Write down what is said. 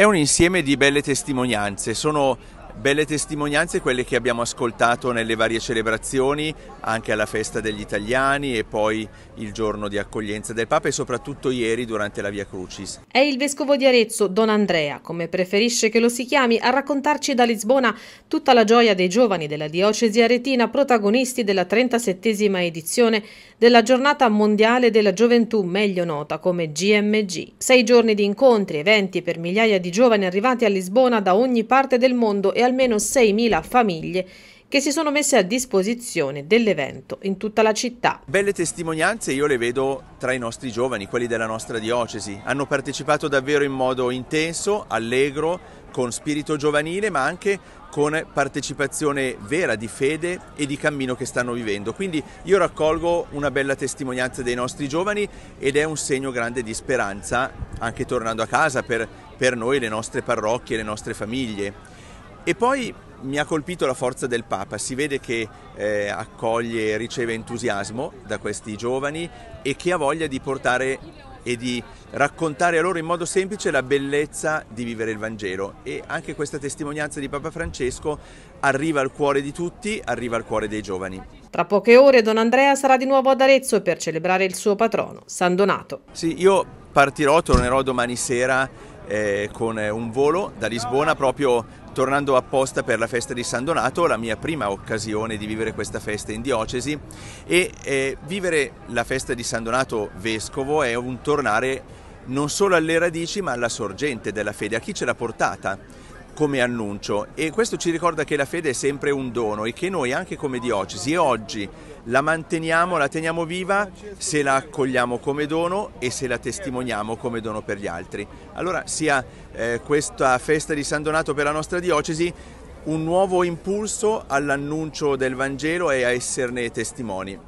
È un insieme di belle testimonianze, sono belle testimonianze quelle che abbiamo ascoltato nelle varie celebrazioni, anche alla festa degli italiani e poi il giorno di accoglienza del Papa e soprattutto ieri durante la Via Crucis. È il vescovo di Arezzo, Don Andrea, come preferisce che lo si chiami, a raccontarci da Lisbona tutta la gioia dei giovani della diocesi aretina protagonisti della 37esima edizione della giornata mondiale della gioventù, meglio nota come GMG. Sei giorni di incontri, eventi per migliaia di giovani arrivati a Lisbona da ogni parte del mondo e almeno 6.000 famiglie che si sono messe a disposizione dell'evento in tutta la città. Belle testimonianze io le vedo tra i nostri giovani, quelli della nostra diocesi. Hanno partecipato davvero in modo intenso, allegro, con spirito giovanile ma anche con partecipazione vera di fede e di cammino che stanno vivendo. Quindi io raccolgo una bella testimonianza dei nostri giovani ed è un segno grande di speranza anche tornando a casa per, per noi, le nostre parrocchie, le nostre famiglie. E poi mi ha colpito la forza del Papa, si vede che eh, accoglie e riceve entusiasmo da questi giovani e che ha voglia di portare e di raccontare a loro in modo semplice la bellezza di vivere il Vangelo. E anche questa testimonianza di Papa Francesco arriva al cuore di tutti, arriva al cuore dei giovani. Tra poche ore Don Andrea sarà di nuovo ad Arezzo per celebrare il suo patrono, San Donato. Sì, io partirò, tornerò domani sera eh, con eh, un volo da Lisbona proprio tornando apposta per la festa di San Donato, la mia prima occasione di vivere questa festa in diocesi e eh, vivere la festa di San Donato vescovo è un tornare non solo alle radici ma alla sorgente della fede, a chi ce l'ha portata come annuncio e questo ci ricorda che la fede è sempre un dono e che noi anche come diocesi oggi la manteniamo, la teniamo viva se la accogliamo come dono e se la testimoniamo come dono per gli altri. Allora sia eh, questa festa di San Donato per la nostra diocesi un nuovo impulso all'annuncio del Vangelo e a esserne testimoni.